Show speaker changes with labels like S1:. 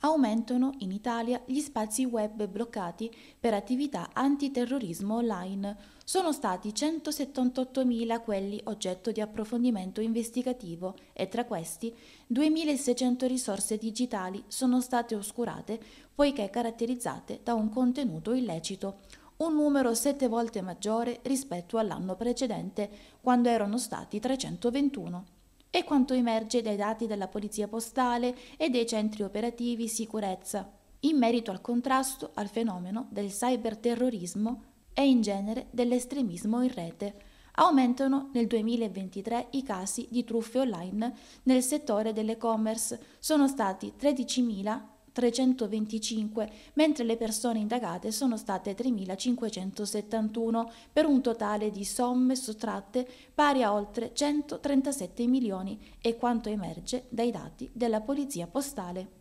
S1: aumentano in Italia gli spazi web bloccati per attività antiterrorismo online. Sono stati 178.000 quelli oggetto di approfondimento investigativo e tra questi 2.600 risorse digitali sono state oscurate poiché caratterizzate da un contenuto illecito un numero sette volte maggiore rispetto all'anno precedente, quando erano stati 321 e quanto emerge dai dati della Polizia Postale e dei centri operativi sicurezza in merito al contrasto al fenomeno del cyberterrorismo e in genere dell'estremismo in rete. Aumentano nel 2023 i casi di truffe online nel settore dell'e-commerce, sono stati 13.000 325, mentre le persone indagate sono state 3.571, per un totale di somme sottratte pari a oltre 137 milioni, è quanto emerge dai dati della Polizia Postale.